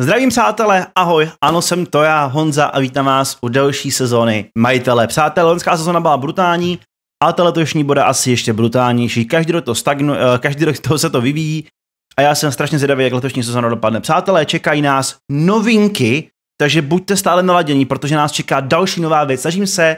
Zdravím přátelé, ahoj, ano jsem to já, Honza a vítám vás u další sezóny Majitele. Přátelé, loňská sezóna byla brutální, ale ta letošní bude asi ještě brutálnější. Každý rok to, stagnu, eh, každý rok toho se to vyvíjí a já jsem strašně zvědavý, jak letošní sezóna dopadne. Přátelé, čekají nás novinky, takže buďte stále naladění, protože nás čeká další nová věc. Snažím se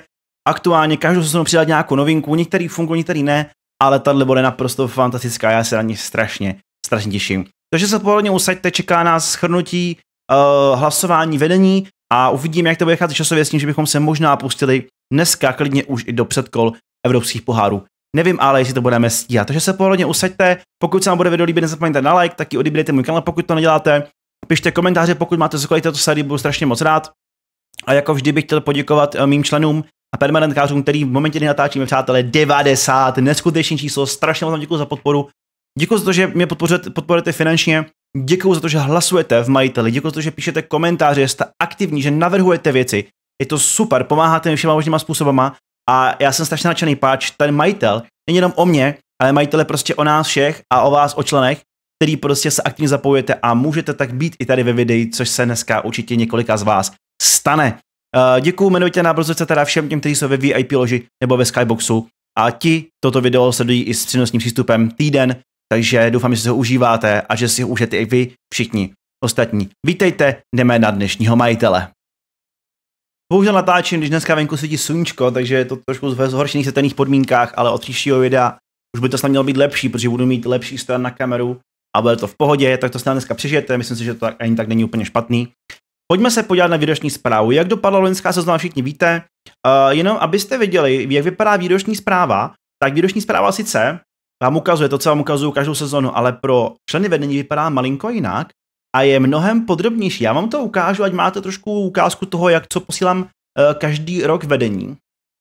aktuálně každou sezónu přidat nějakou novinku, některý fungují, některý ne, ale tahle bude naprosto fantastická, já se na ní strašně strašně těším. Takže se pohodlně usaďte, čeká nás schrnutí uh, eh, hlasování vedení a uvidím, jak to bude cházet časově s tím, že bychom se možná pustili dneska klidně už i do předkol evropských pohárů. Nevím ale, jestli to budeme stíhat. Takže se pohodlně usaďte. Pokud se vám bude video líbit, nezapomeňte na like, taky odebírejte můj kanál, pokud to neděláte. Pište komentáře, pokud máte cokoliv této série budu strašně moc rád. A jako vždy bych chtěl poděkovat eh, mým členům a permanentkářům, který v momentě, kdy natáčíme, přátelé, 90, neskutečný číslo, strašně moc vám děkuji za podporu Děkuji za to, že mě podporujete finančně. Děkuji za to, že hlasujete v majiteli. Děkuji za to, že píšete komentáře, jste aktivní, že navrhujete věci. Je to super, pomáháte mi všema možnýma způsobama a já jsem strašně nadšený páč. Ten majitel není jenom o mě, ale majitel je prostě o nás všech a o vás, o členech, který prostě se aktivně zapojujete a můžete tak být i tady ve videí, což se dneska určitě několika z vás stane. Uh, eh, děkuji jmenovitě na brzoce teda všem těm, kteří jsou ve VIP loži nebo ve Skyboxu a ti toto video sledují i s přínosným přístupem týden takže doufám, že si ho užíváte a že si ho užijete i vy všichni ostatní. Vítejte, jdeme na dnešního majitele. Bohužel natáčím, když dneska venku svítí sluníčko, takže je to trošku v zhoršených setelných podmínkách, ale od příštího videa už by to snad mělo být lepší, protože budu mít lepší stran na kameru a bude to v pohodě, tak to snad dneska přežijete, myslím si, že to ani tak není úplně špatný. Pojďme se podívat na výroční zprávu. Jak dopadla loňská sezóna, všichni víte. Uh, jenom abyste věděli, jak vypadá výroční zpráva, tak výroční zpráva sice vám ukazuje to, co vám ukazuju každou sezonu, ale pro členy vedení vypadá malinko jinak a je mnohem podrobnější. Já vám to ukážu, ať máte trošku ukázku toho, jak co posílám uh, každý rok vedení.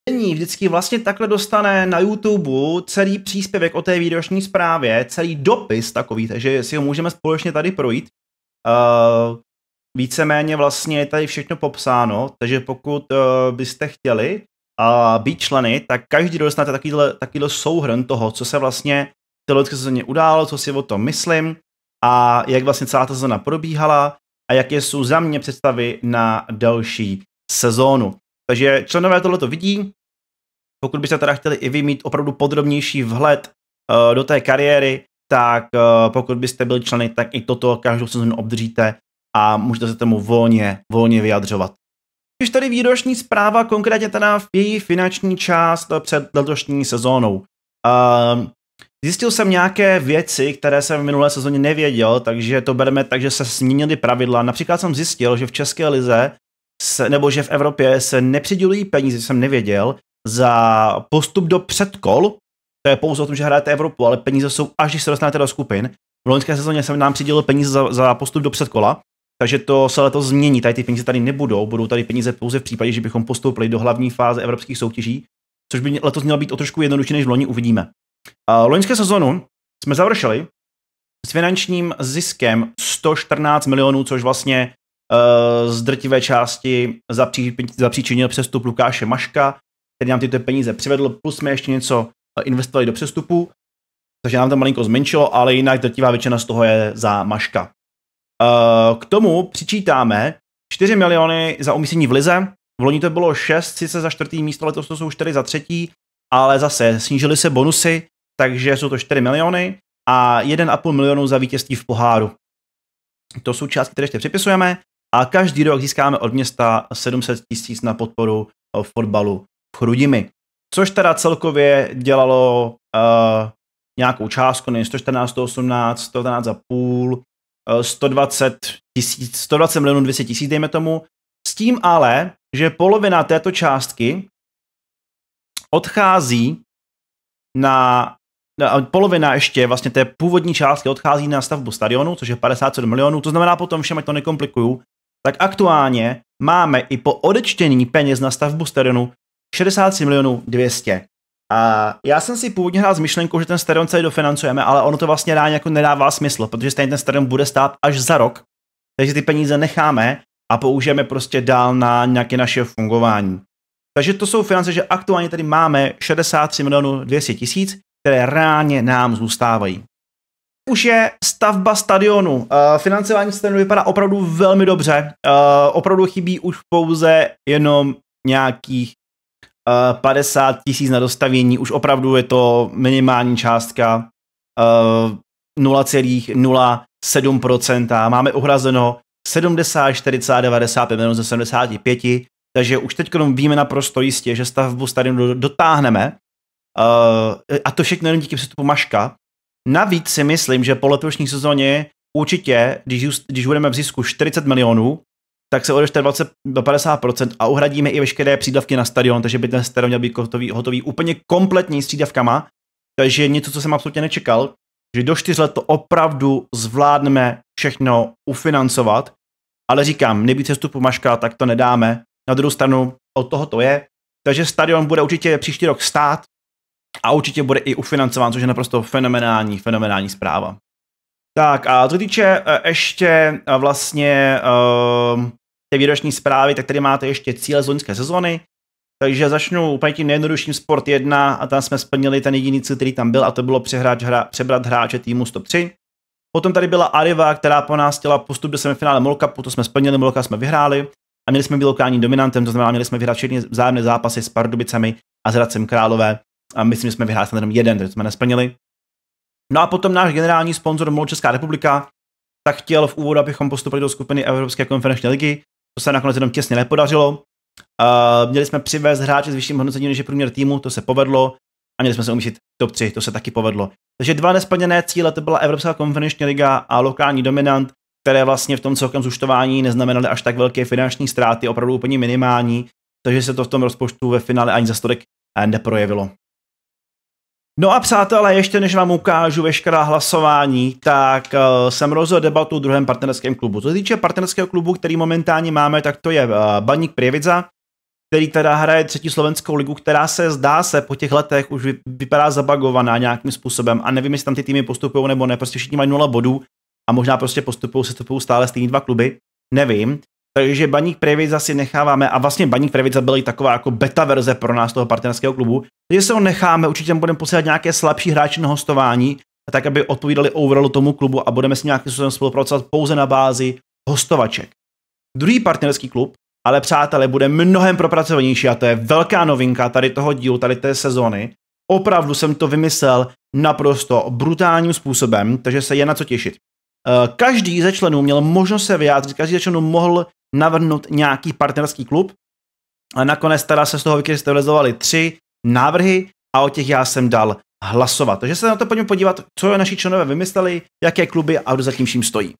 Vedení vždycky vlastně takhle dostane na YouTube celý příspěvek o té výroční zprávě, celý dopis takový, takže si ho můžeme společně tady projít. Uh, víceméně vlastně je tady všechno popsáno, takže pokud uh, byste chtěli, a být členy, tak každý dostanete takovýhle, takovýhle souhrn toho, co se vlastně té loňské sezóně událo, co si o tom myslím a jak vlastně celá ta sezóna probíhala a jaké jsou za mě představy na další sezónu. Takže členové tohle to vidí, pokud byste teda chtěli i vy mít opravdu podrobnější vhled uh, do té kariéry, tak uh, pokud byste byli členy, tak i toto každou sezónu obdržíte a můžete se tomu volně, volně vyjadřovat. Když tady výroční zpráva, konkrétně teda v její finanční část před letošní sezónou. Um, zjistil jsem nějaké věci, které jsem v minulé sezóně nevěděl, takže to bereme tak, že se změnily pravidla. Například jsem zjistil, že v České lize se, nebo že v Evropě se nepřidělují peníze, jsem nevěděl, za postup do předkol, to je pouze o tom, že hrajete Evropu, ale peníze jsou až, když se dostanete do skupin. V loňské sezóně jsem nám přidělil peníze za, za postup do předkola, takže to se letos změní, tady ty peníze tady nebudou, budou tady peníze pouze v případě, že bychom postoupili do hlavní fáze evropských soutěží, což by letos mělo být o trošku jednodušší než v loni, uvidíme. A loňské sezonu jsme završili s finančním ziskem 114 milionů, což vlastně uh, z drtivé části zapří, zapříčinil přestup Lukáše Maška, který nám tyto peníze přivedl, plus jsme ještě něco eh, investovali do přestupu, takže nám to malinko zmenšilo, ale jinak drtivá většina z toho je za Maška. Eh, k tomu přičítáme 4 miliony za umístění v Lize, v loni to bylo 6, sice za čtvrtý místo, letos to jsou 4 za třetí, ale zase snížily se bonusy, takže jsou to 4 miliony a 1,5 milionu za vítězství v poháru. To jsou částky, které ještě připisujeme a každý rok získáme od města 700 tisíc na podporu v fotbalu v Chrudimi. Což teda celkově dělalo uh, nějakou částku, než 114, 118, půl. 120 eh, tisíc, 120 milionů 200 tisíc, dejme tomu, s tím ale, že polovina této částky odchází na, na polovina ještě vlastně té původní částky odchází na stavbu stadionu, což je 57 milionů, to znamená potom všem, ať to nekomplikuju, tak aktuálně máme i po odečtení peněz na stavbu stadionu 60 milionů 200. A já jsem si původně hrál s myšlenkou, že ten stadion celý dofinancujeme, ale ono to vlastně rád jako nedává smysl, protože stejně ten stadion bude stát až za rok, takže ty peníze necháme a použijeme prostě dál na nějaké naše fungování. Takže to jsou finance, že aktuálně tady máme 63 milionů 200 tisíc, které reálně nám zůstávají. Už je stavba stadionu. Eh, financování stadionu vypadá opravdu velmi dobře. Eh, opravdu chybí už pouze jenom nějakých 50 eh, tisíc na dostavění, už opravdu je to minimální částka, 0,07%, eh, máme uhrazeno 70, 40, 95 milionů ze 75, takže už teď víme naprosto jistě, že stavbu stadionu dotáhneme eh, a to všechno jenom díky přestupu Maška. Navíc si myslím, že po letošní sezóně určitě, když, když budeme v zisku 40 milionů, tak se odešte 20 do 50% a uhradíme i veškeré přídavky na stadion, takže by ten stadion měl být hotový, hotový úplně kompletní s přídavkama, takže něco, co jsem absolutně nečekal, že do 4 let to opravdu zvládneme všechno ufinancovat, ale říkám, se vstupu pomaška, tak to nedáme. Na druhou stranu od toho to je, takže stadion bude určitě příští rok stát a určitě bude i ufinancován, což je naprosto fenomenální, fenomenální zpráva. Tak a co týče eh, ještě eh, vlastně eh, té výroční zprávy, tak tady máte ještě cíle z loňské sezony. Takže začnu úplně tím nejjednodušším Sport 1 a tam jsme splnili ten jediný cíl, který tam byl a to bylo přehrát, hra, přebrat hráče týmu 103. Potom tady byla Ariva, která po nás chtěla postup do semifinále Molka, to jsme splnili, Molka jsme vyhráli a měli jsme být lokálním dominantem, to znamená, měli jsme vyhrát všechny vzájemné zápasy s Pardubicemi a s Hradcem Králové a myslím, že jsme vyhráli jenom jeden, takže jsme nesplnili. No a potom náš generální sponzor MOL Česká republika tak chtěl v úvodu, abychom postupili do skupiny Evropské konferenční ligy, to se nakonec jenom těsně nepodařilo. Uh, měli jsme přivést hráče s vyšším hodnocením než je průměr týmu, to se povedlo. A měli jsme se umístit top 3, to se taky povedlo. Takže dva nesplněné cíle, to byla Evropská konferenční liga a lokální dominant, které vlastně v tom celkem zuštování neznamenaly až tak velké finanční ztráty, opravdu úplně minimální, takže se to v tom rozpočtu ve finále ani za stolik eh, neprojevilo. No a přátelé, ještě než vám ukážu veškerá hlasování, tak uh, jsem rozhodl debatu o druhém partnerském klubu. Co se týče partnerského klubu, který momentálně máme, tak to je uh, Baník Prievidza, který teda hraje třetí slovenskou ligu, která se zdá se po těch letech už vypadá zabagovaná nějakým způsobem a nevím, jestli tam ty týmy postupují nebo ne, prostě všichni mají nula bodů a možná prostě postupují, se stále stejný dva kluby, nevím. Takže Baník Previca si necháváme a vlastně Baník Previca byla i taková jako beta verze pro nás toho partnerského klubu. Takže se ho necháme, určitě budeme posílat nějaké slabší hráče na hostování, tak aby odpovídali overallu tomu klubu a budeme s nějakým způsobem spolupracovat pouze na bázi hostovaček. Druhý partnerský klub, ale přátelé, bude mnohem propracovanější a to je velká novinka tady toho dílu, tady té sezóny. Opravdu jsem to vymyslel naprosto brutálním způsobem, takže se je na co těšit. Eh, každý ze členů měl možnost se vyjádřit, každý ze členů mohl navrhnout nějaký partnerský klub. A nakonec teda se z toho vykrystalizovaly tři návrhy a o těch já jsem dal hlasovat. Takže se na to pojďme podívat, co naši členové vymysleli, jaké kluby a kdo zatím vším stojí.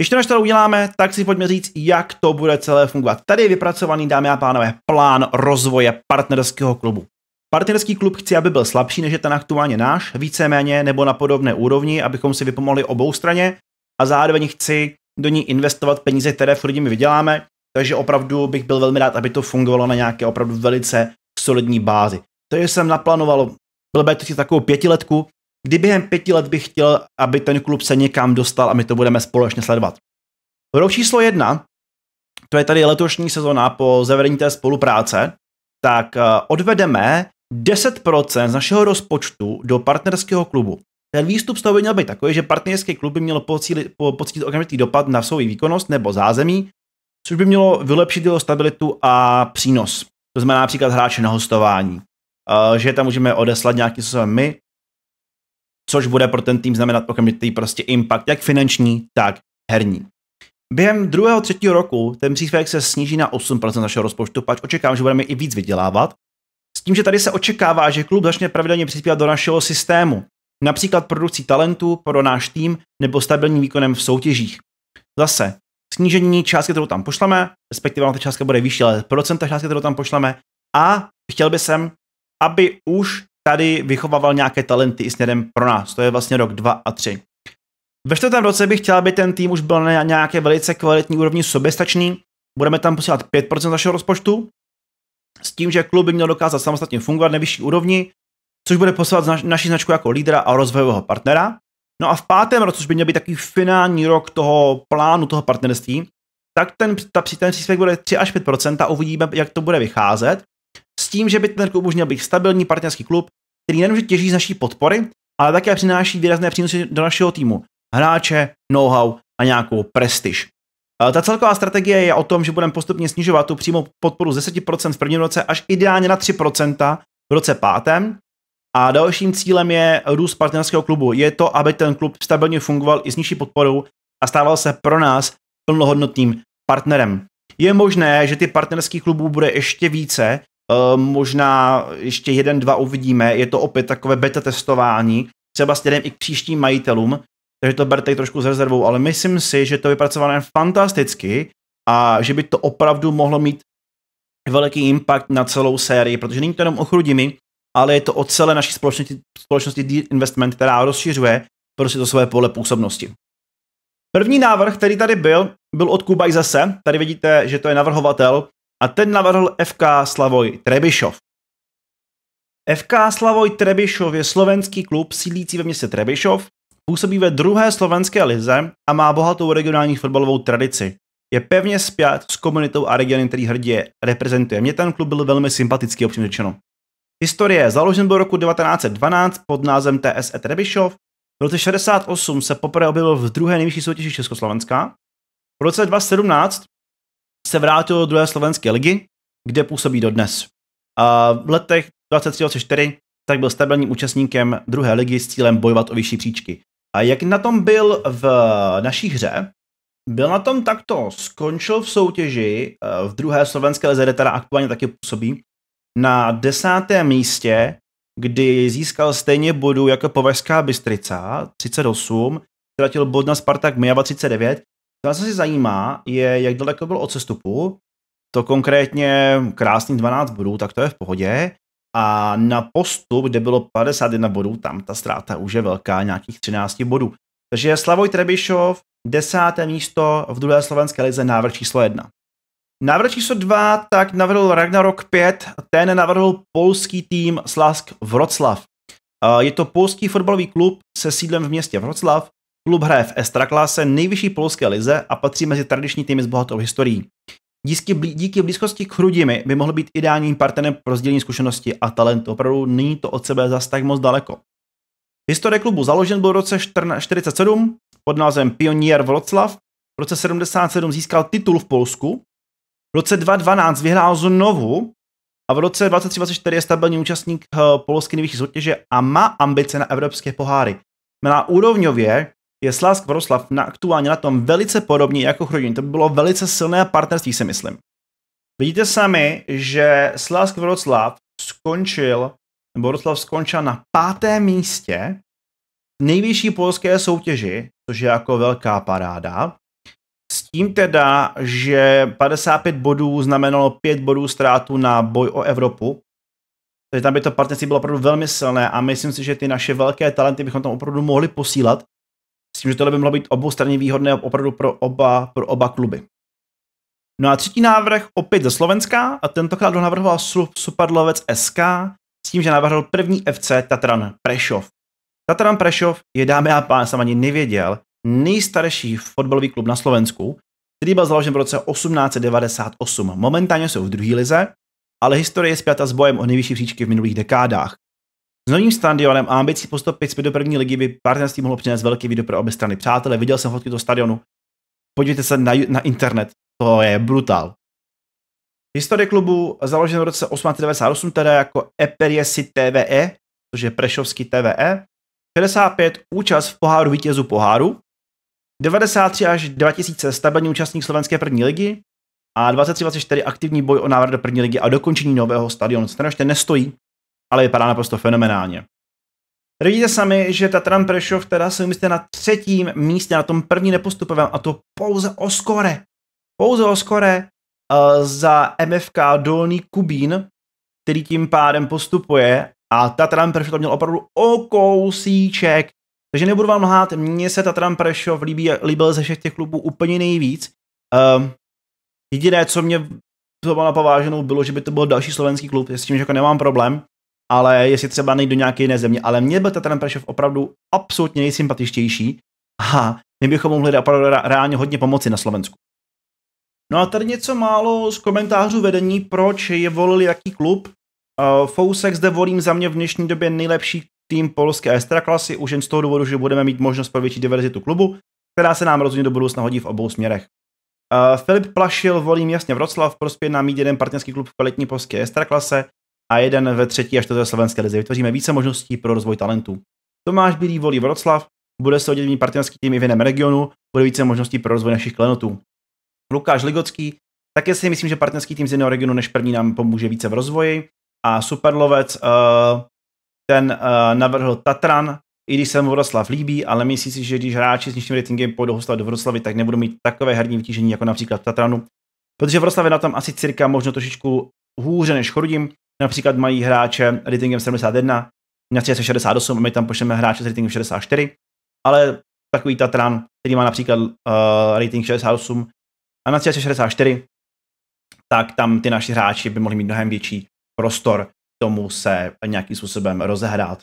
Ještě než to uděláme, tak si pojďme říct, jak to bude celé fungovat. Tady je vypracovaný, dámy a pánové, plán rozvoje partnerského klubu. Partnerský klub chci, aby byl slabší než je ten aktuálně náš, víceméně nebo na podobné úrovni, abychom si vypomohli obou straně a zároveň chci, do ní investovat peníze, které v mi vyděláme, takže opravdu bych byl velmi rád, aby to fungovalo na nějaké opravdu velice solidní bázi. Takže jsem naplánoval by to takovou pětiletku, kdy během pěti let bych chtěl, aby ten klub se někam dostal a my to budeme společně sledovat. Rok číslo jedna, to je tady letošní sezona po zavedení té spolupráce, tak eh, odvedeme 10% z našeho rozpočtu do partnerského klubu. Ten výstup z toho by měl být takový, že partnerský klub by měl pocítit, po, pocítit okamžitý dopad na svou výkonnost nebo zázemí, což by mělo vylepšit jeho stabilitu a přínos. To znamená například hráče na hostování, eh, že tam můžeme odeslat nějaký co my, což bude pro ten tým znamenat okamžitý prostě impact, jak finanční, tak herní. Během druhého, třetího roku ten příspěvek se sníží na 8% našeho rozpočtu, pač očekávám, že budeme i víc vydělávat. S tím, že tady se očekává, že klub začne pravidelně přispívat do našeho systému, například produkcí talentů pro náš tým nebo stabilním výkonem v soutěžích. Zase, snížení částky, kterou tam pošleme, respektive ta částka bude vyšší, ale procenta částky, kterou tam pošleme. A chtěl bych sem, aby už tady vychovával nějaké talenty i směrem pro nás. To je vlastně rok 2 a 3. Ve čtvrtém roce bych chtěl, aby ten tým už byl na nějaké velice kvalitní úrovni soběstačný. Budeme tam posílat 5% našeho rozpočtu, s tím, že klub by měl dokázat samostatně fungovat na vyšší úrovni, což bude posovat naš, naši značku jako lídra a rozvojového partnera. No a v pátém roce, což by měl být takový finální rok toho plánu, toho partnerství, tak ten, ta, ten příspěvek bude 3 až 5 a uvidíme, jak to bude vycházet. S tím, že by ten klub už měl být stabilní partnerský klub, který nejenom, těží z naší podpory, ale také přináší výrazné přínosy do našeho týmu. Hráče, know-how a nějakou prestiž. E, ta celková strategie je o tom, že budeme postupně snižovat tu přímou podporu z 10% v prvním roce až ideálně na 3% v roce pátém, a dalším cílem je růst partnerského klubu. Je to, aby ten klub stabilně fungoval i s nižší podporou a stával se pro nás plnohodnotným partnerem. Je možné, že ty partnerských klubů bude ještě více, eh, možná ještě jeden, dva uvidíme, je to opět takové beta testování, třeba s i k příštím majitelům, takže to berte trošku s rezervou, ale myslím si, že to je vypracované fantasticky a že by to opravdu mohlo mít veliký impact na celou sérii, protože není to jenom o Chrudimi, ale je to o celé naší společnosti, společnosti The Investment, která rozšiřuje prostě to své pole působnosti. První návrh, který tady byl, byl od Kubaj zase. Tady vidíte, že to je navrhovatel a ten navrhl FK Slavoj Trebišov. FK Slavoj Trebišov je slovenský klub sídlící ve městě Trebišov, působí ve druhé slovenské lize a má bohatou regionální fotbalovou tradici. Je pevně spjat s komunitou a regionem, který hrdě reprezentuje. Mně ten klub byl velmi sympatický, opřímně řečeno. Historie založen byl roku 1912 pod názvem TS e Trebišov. V roce 68 se poprvé objevil v druhé nejvyšší soutěži Československa. V roce 2017 se vrátil do druhé slovenské ligy, kde působí dodnes. A v letech 23-24 tak byl stabilním účastníkem druhé ligy s cílem bojovat o vyšší příčky. A jak na tom byl v naší hře? Byl na tom takto, skončil v soutěži eh, v druhé slovenské lize, teda aktuálně taky působí, na desátém místě, kdy získal stejně bodů jako Považská Bystrica, 38, ztratil bod na Spartak Mijava 39. To, co se zajímá, je, jak daleko byl od sestupu, to konkrétně krásných 12 bodů, tak to je v pohodě. A na postup, kde bylo 51 bodů, tam ta ztráta už je velká, nějakých 13 bodů. Takže Slavoj Trebišov, desáté místo v druhé slovenské lize, návrh číslo 1. Návrh číslo 2 tak navrhl Ragnarok 5, ten navrhl polský tým Slask Vroclav. Je to polský fotbalový klub se sídlem v městě Vroclav. Klub hraje v Estraklase, nejvyšší polské lize a patří mezi tradiční týmy s bohatou historií. Díky, díky blízkosti k Hrudimi by mohl být ideálním partnerem pro sdílení zkušenosti a talentu. Opravdu není to od sebe zas tak moc daleko. Historie klubu založen byl v roce 1947 pod názvem Pionier Vroclav. V roce 77 získal titul v Polsku v roce 2012 vyhrál znovu a v roce 2023-2024 je stabilní účastník eh, polské nejvyšší soutěže a má ambice na evropské poháry. Na úrovňově je Slask Vroslav na aktuálně na tom velice podobně jako Chrodin. To by bylo velice silné partnerství, si myslím. Vidíte sami, že Slask Vroslav skončil, nebo Vroslav skončil na pátém místě v nejvyšší polské soutěži, což je jako velká paráda tím teda, že 55 bodů znamenalo 5 bodů ztrátu na boj o Evropu, takže tam by to partnerství bylo opravdu velmi silné a myslím si, že ty naše velké talenty bychom tam opravdu mohli posílat, s tím, že tohle by mohlo být obou straně výhodné opravdu pro oba, pro oba kluby. No a třetí návrh opět ze Slovenska a tentokrát ho navrhoval Supadlovec SK s tím, že navrhl první FC Tatran Prešov. Tatran Prešov je dámy a pán, jsem ani nevěděl, nejstarší fotbalový klub na Slovensku, který byl založen v roce 1898. Momentálně jsou v druhé lize, ale historie je zpěta s bojem o nejvyšší příčky v minulých dekádách. S novým stadionem a ambicí postupit zpět do první ligy by partnerství mohlo přinést velký video pro obě strany. Přátelé, viděl jsem fotky toho stadionu. Podívejte se na, na internet, to je brutál. Historie klubu založen v roce 1898, teda jako Eperiesi TVE, což je Prešovský TVE, 65 účast v poháru vítězů poháru, 93 až 2000 stabilní účastník slovenské první ligy a 23-24 aktivní boj o návrat do první ligy a dokončení nového stadionu. ještě nestojí, ale vypadá naprosto fenomenálně. vidíte sami, že Tatran Prešov teda se umístí na třetím místě, na tom první nepostupovém a to pouze o skore. Pouze o skore uh, eh, za MFK Dolní Kubín, který tím pádem postupuje a Tatran Prešov to měl opravdu o kousíček takže nebudu vám lhát, mně se Tatran Prešov líbí, líbil ze všech těch klubů úplně nejvíc. Um, jediné, co mě to na pováženou, bylo, že by to byl další slovenský klub, s tím, že jako nemám problém, ale jestli třeba nejdu do nějaké jiné země. Ale mně byl Tatran Prešov opravdu absolutně nejsympatičtější a my bychom mohli opravdu reálně hodně pomoci na Slovensku. No a tady něco málo z komentářů vedení, proč je volili jaký klub. Uh, Fousek zde volím za mě v dnešní době nejlepší tým polské extraklasy už jen z toho důvodu, že budeme mít možnost pro větší diverzitu klubu, která se nám rozhodně do budoucna hodí v obou směrech. Uh, Filip Plašil volím jasně Vroclav, prospěje nám mít jeden partnerský klub v kvalitní polské extraklase a jeden ve třetí až čtvrté slovenské lize. Vytvoříme více možností pro rozvoj talentů. Tomáš Bílý volí Vroclav, bude se hodit partnerský tým i v jiném regionu, bude více možností pro rozvoj našich klenotů. Lukáš Ligocký, také si myslím, že partnerský tým z jiného regionu než první nám pomůže více v rozvoji. A Superlovec, uh, ten uh, navrhl Tatran, i když se mu Vroclav líbí, ale myslím si, že když hráči s nižším ratingem půjdou hostovat do Vroclavy, tak nebudou mít takové herní vytížení jako například Tatranu. Protože Vroclav je na tom asi cirka možno trošičku hůře než Chorudim. Například mají hráče ratingem 71, na 68 a my tam pošleme hráče s ratingem 64. Ale takový Tatran, který má například uh, rating 68 a na 64, tak tam ty naši hráči by mohli mít mnohem větší prostor tomu se nějakým způsobem rozehrát.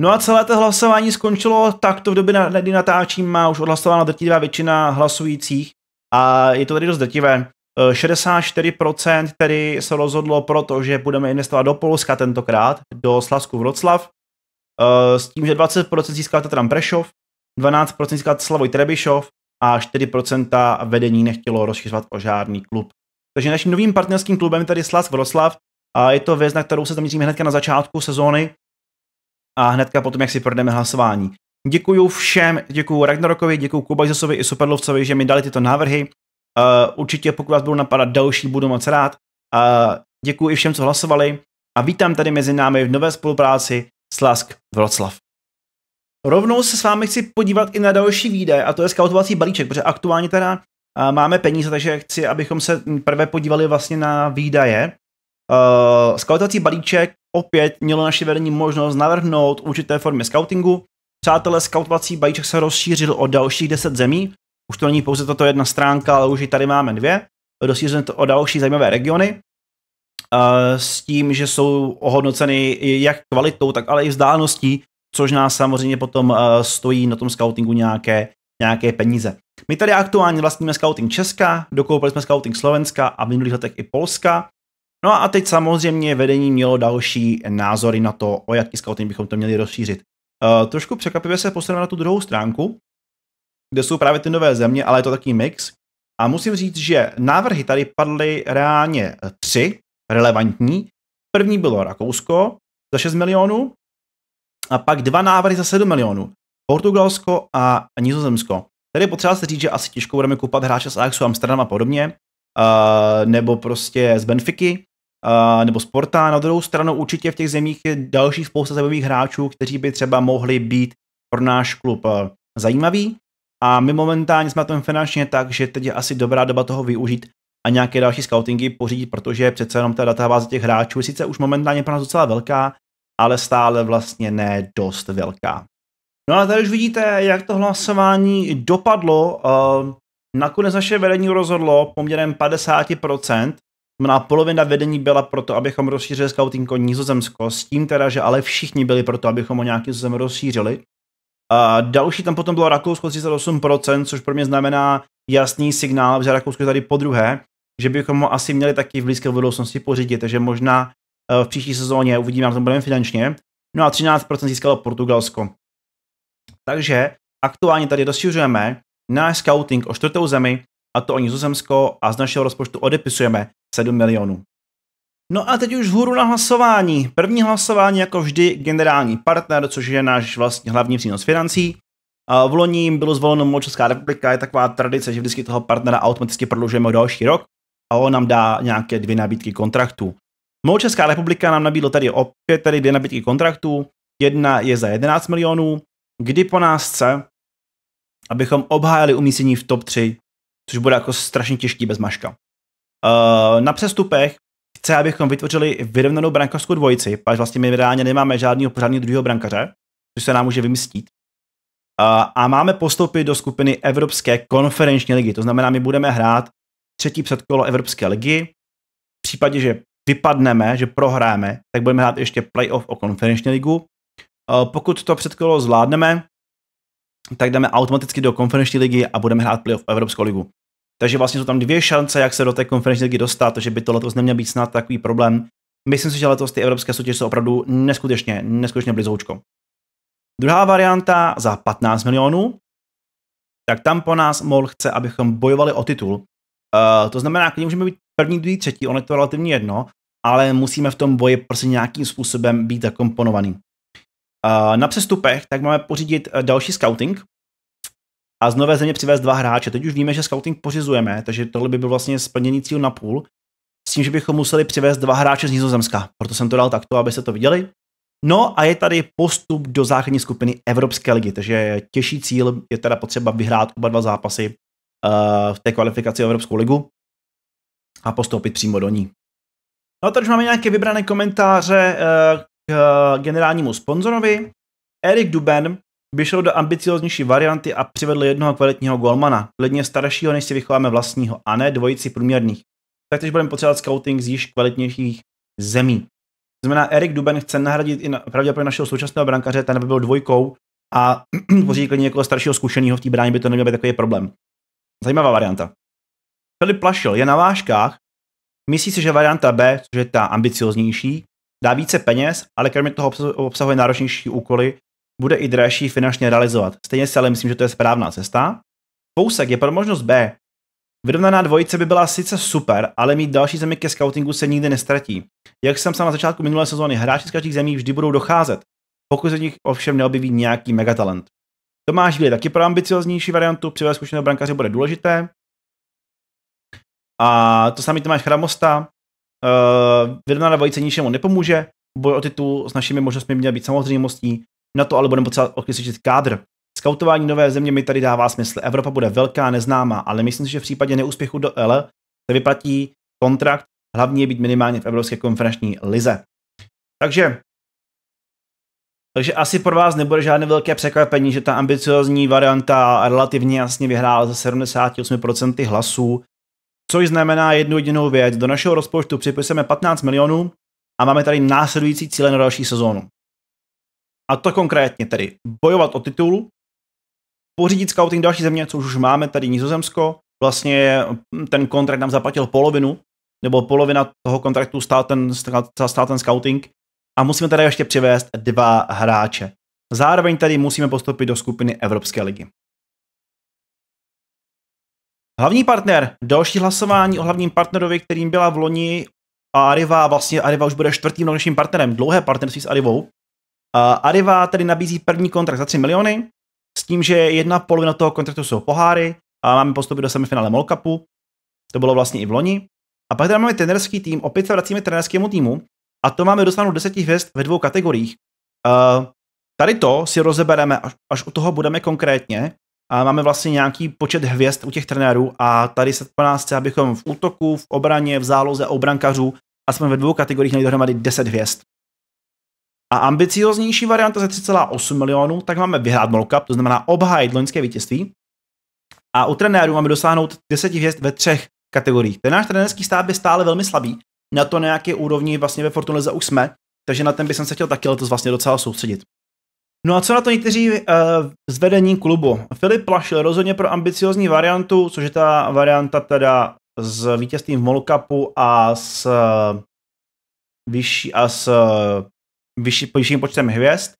No a celé to hlasování skončilo tak, to v době, kdy natáčím, má už odhlasována drtivá většina hlasujících a je to tady dost drtivé. 64% eh, tedy se rozhodlo pro to, že budeme investovat do Polska tentokrát, do Slasku Vroclav, eh, s tím, že 20% získal Tatran Prešov, 12% získal Slavoj Trebišov a 4% vedení nechtělo rozšiřovat o žádný klub. Takže naším novým partnerským klubem je tady Slask Vroclav, a je to věc, na kterou se zaměříme hnedka na začátku sezóny a hnedka potom, jak si projdeme hlasování. Děkuju všem, děkuju Ragnarokovi, děkuju Kubajzasovi i Superlovcovi, že mi dali tyto návrhy. Uh, určitě pokud vás budou napadat další, budu moc rád. Uh, eh, děkuji i všem, co hlasovali a vítám tady mezi námi v nové spolupráci Slask Vroclav. Rovnou se s vámi chci podívat i na další výdaje a to je skautovací balíček, protože aktuálně teda eh, máme peníze, takže chci, abychom se prvé podívali vlastně na výdaje. Uh, eh, Skautovací balíček opět mělo naše vedení možnost navrhnout určité formy scoutingu. Přátelé, skautovací balíček se rozšířil o dalších 10 zemí. Už to není pouze tato jedna stránka, ale už ji tady máme dvě. Rozšířené to o další zajímavé regiony. Uh, s tím, že jsou ohodnoceny jak kvalitou, tak ale i vzdáleností, což nás samozřejmě potom uh, stojí na tom scoutingu nějaké, nějaké peníze. My tady aktuálně vlastníme scouting Česka, dokoupili jsme scouting Slovenska a v minulých letech i Polska. No a teď samozřejmě vedení mělo další názory na to, o jaký scouting bychom to měli rozšířit. Uh, trošku překvapivě se posuneme na tu druhou stránku, kde jsou právě ty nové země, ale je to takový mix. A musím říct, že návrhy tady padly reálně eh, tři relevantní. První bylo Rakousko za 6 milionů, a pak dva návrhy za 7 milionů. Portugalsko a Nizozemsko. Tady je potřeba se říct, že asi těžko budeme kupat hráče z Ajaxu, Amsterdam a podobně, uh, nebo prostě z Benfiky, Uh, nebo sporta. Na druhou stranu určitě v těch zemích je další spousta zajímavých hráčů, kteří by třeba mohli být pro náš klub uh, zajímavý. A my momentálně jsme na tom finančně tak, že teď je asi dobrá doba toho využít a nějaké další scoutingy pořídit, protože přece jenom ta databáze těch hráčů je sice už momentálně pro nás docela velká, ale stále vlastně ne dost velká. No a tady už vidíte, jak to hlasování dopadlo. Uh, nakonec naše vedení rozhodlo poměrem 50%, znamená, polovina vedení byla proto, abychom rozšířili scouting o Nizozemsko, s tím teda, že ale všichni byli proto, abychom o nějaký zem rozšířili. A další tam potom bylo Rakousko 38%, což pro mě znamená jasný signál, že Rakousko je tady po druhé, že bychom ho asi měli taky v blízké budoucnosti pořídit, takže možná eh, v příští sezóně uvidíme, jak to budeme finančně. No a 13% získalo Portugalsko. Takže aktuálně tady rozšiřujeme náš scouting o čtvrtou zemi, a to o Nizozemsko a z našeho rozpočtu odepisujeme 7 milionů. No a teď už hůru na hlasování. První hlasování jako vždy generální partner, což je náš vlastně hlavní přínos financí. V loni bylo zvoleno Česká republika, je taková tradice, že vždycky toho partnera automaticky prodlužujeme o další rok a on nám dá nějaké dvě nabídky kontraktů. Mou Česká republika nám nabídla tady opět tady dvě nabídky kontraktů, jedna je za 11 milionů, kdy po nás chce, abychom obhájili umístění v top 3, což bude jako strašně těžký bez maška. Eh, na přestupech chce, abychom vytvořili vyrovnanou brankářskou dvojici, protože vlastně my reálně nemáme žádného pořádného druhého brankaře, což se nám může vymstít. Eh, a máme postoupit do skupiny Evropské konferenční ligy, to znamená, my budeme hrát třetí předkolo Evropské ligy. V případě, že vypadneme, že prohráme, tak budeme hrát ještě playoff o konferenční ligu. Eh, pokud to předkolo zvládneme, tak jdeme automaticky do konferenční ligy a budeme hrát playoff Evropskou ligu. Takže vlastně jsou tam dvě šance, jak se do té konferenční ligy dostat, takže by to letos neměl být snad takový problém. Myslím si, že letos ty evropské soutěže jsou opravdu neskutečně, neskutečně blizoučko. Druhá varianta za 15 milionů, tak tam po nás MOL chce, abychom bojovali o titul. Uh, to znamená, klidně můžeme být první, druhý, třetí, ono je to relativně jedno, ale musíme v tom boji prostě nějakým způsobem být zakomponovaný. Uh, na přestupech tak máme pořídit eh, další scouting, a z nové země přivést dva hráče. Teď už víme, že scouting pořizujeme, takže tohle by byl vlastně splněný cíl na půl, s tím, že bychom museli přivést dva hráče z Nizozemska. Proto jsem to dal takto, aby se to viděli. No a je tady postup do základní skupiny Evropské ligy, takže těžší cíl je teda potřeba vyhrát oba dva zápasy uh, v té kvalifikaci Evropskou ligu a postoupit přímo do ní. No a tady už máme nějaké vybrané komentáře uh, k uh, generálnímu sponzorovi. Erik Duben by šlo do ambicioznější varianty a přivedl jednoho kvalitního golmana, ledně staršího, než si vychováme vlastního, a ne dvojici průměrných. Taktež budeme potřebovat scouting z již kvalitnějších zemí. Znamená, Erik Duben chce nahradit i na, pravděpodobně našeho současného brankaře, ten by byl dvojkou a pořídit klidně někoho staršího zkušeného v té bráně by to neměl být takový problém. Zajímavá varianta. Filip Plašil je na váškách. myslí si, že varianta B, což je ta ambicioznější, dá více peněz, ale kromě toho obsahuje náročnější úkoly bude i dražší finančně realizovat. Stejně si ale myslím, že to je správná cesta. Pousek je pro možnost B. Vyrovnaná dvojice by byla sice super, ale mít další zemi ke scoutingu se nikdy nestratí. Jak jsem sám na začátku minulé sezóny, hráči z každých zemí vždy budou docházet, pokud se nich ovšem neobjeví nějaký megatalent. Tomáš Víl je taky pro ambicioznější variantu, přivést zkušeného brankaře bude důležité. A to samý Tomáš Chramosta, uh, vyrovnaná dvojice ničemu nepomůže, boj o titul s našimi možnostmi měl být samozřejmostí, na to ale budeme potřebovat okysličit kádr. Skautování nové země mi tady dává smysl. Evropa bude velká neznámá, ale myslím si, že v případě neúspěchu do L se vyplatí kontrakt, hlavně být minimálně v Evropské konferenční lize. Takže takže asi pro vás nebude žádné velké překvapení, že ta ambiciozní varianta relativně jasně vyhrála ze 78% hlasů, což znamená jednu jedinou věc. Do našeho rozpočtu připisujeme 15 milionů a máme tady následující cíle na další sezónu. A to konkrétně tedy bojovat o titul, pořídit scouting další země, což už máme tady Nizozemsko, vlastně ten kontrakt nám zaplatil polovinu, nebo polovina toho kontraktu stál ten, stál ten scouting a musíme tady ještě přivést dva hráče. Zároveň tady musíme postoupit do skupiny Evropské ligy. Hlavní partner, další hlasování o hlavním partnerovi, kterým byla v loni a Ariva, vlastně Ariva už bude čtvrtým novějším partnerem, dlouhé partnerství s Arivou, Arriva tedy nabízí první kontrakt za 3 miliony, s tím, že jedna polovina toho kontraktu jsou poháry, a máme postupy do semifinále Molkapu. to bylo vlastně i v loni. A pak tady máme trenerský tým, opět se vracíme trenerskému týmu, a to máme dostanou 10 hvězd ve dvou kategoriích. Uh, tady to si rozebereme, až, až u toho budeme konkrétně. A máme vlastně nějaký počet hvězd u těch trenérů a tady se po nás chce, abychom v útoku, v obraně, v záloze obrankařů aspoň ve dvou kategoriích měli dohromady 10 hvězd. A ambicioznější varianta za 3,8 milionů, tak máme vyhrát World Cup, to znamená obhájit loňské vítězství. A u trenérů máme dosáhnout 10 hvězd ve třech kategoriích. Ten náš trenérský stát je stále velmi slabý. Na to nějaké úrovni vlastně ve Fortuneze už jsme, takže na ten bych se chtěl taky letos vlastně docela soustředit. No a co na to někteří uh, eh, zvedení klubu? Filip Plašil rozhodně pro ambiciozní variantu, což je ta varianta teda s vítězstvím v Molkapu a s uh, vyšší a s uh, vyšší, vyšším počtem hvězd.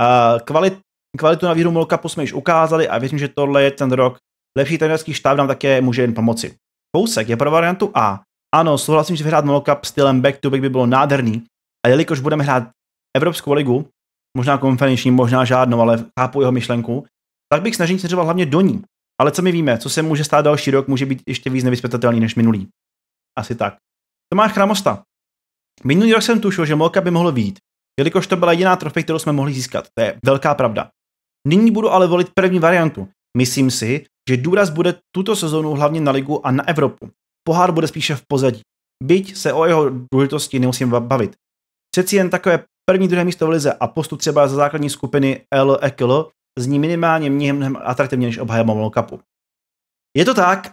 Uh, kvalit, kvalitu na víru Molkapu jsme již ukázali a věřím, že tohle je ten rok. Lepší trenerský štáb nám také může jen pomoci. Kousek je pro variantu A. Ano, souhlasím, že vyhrát Molkap stylem back to back by bylo nádherný, a jelikož budeme hrát Evropskou ligu, možná konferenční, možná žádnou, ale chápu jeho myšlenku, tak bych snažil směřoval hlavně do ní. Ale co my víme, co se může stát další rok, může být ještě víc nevyspětatelný než minulý. Asi tak. Tomáš Kramosta. Minulý rok jsem tušil, že Molka by mohl být, jelikož to byla jediná trofej, kterou jsme mohli získat. To je velká pravda. Nyní budu ale volit první variantu. Myslím si, že důraz bude tuto sezónu hlavně na ligu a na Evropu. Pohár bude spíše v pozadí. Byť se o jeho důležitosti nemusím bavit. Přeci jen takové první, druhé místo v lize a postup třeba za základní skupiny L EKL zní minimálně mnohem atraktivně než obhajoba World Cupu. Je to tak,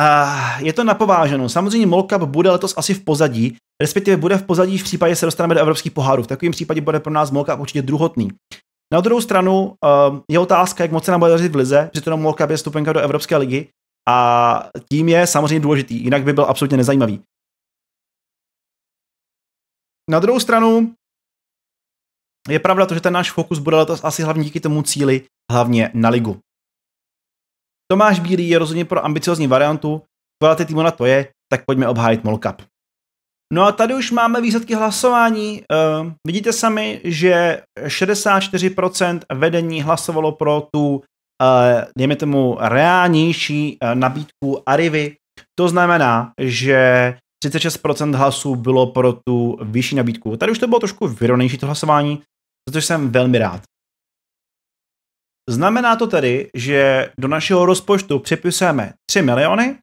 a je to napováženo. Samozřejmě Molkap bude letos asi v pozadí, respektive bude v pozadí v případě se dostaneme do evropských pohárů. V takovém případě bude pro nás Molka určitě druhotný. Na druhou stranu ehm, je otázka, jak moc se nám bude dařit v lize, že to Molka je stupenka do Evropské ligy a tím je samozřejmě důležitý, jinak by byl absolutně nezajímavý. Na druhou stranu je pravda to, že ten náš fokus bude letos asi hlavně díky tomu cíli, hlavně na ligu. Tomáš Bílý je rozhodně pro ambiciozní variantu, kvalitě týmu na to je, tak pojďme obhájit Molkap. No a tady už máme výsledky hlasování. Uh, vidíte sami, že 64% vedení hlasovalo pro tu, uh, dejme tomu, reálnější uh, nabídku Arivy. To znamená, že 36% hlasů bylo pro tu vyšší nabídku. Tady už to bylo trošku vyrovnější to hlasování, což jsem velmi rád. Znamená to tedy, že do našeho rozpočtu připisujeme 3 miliony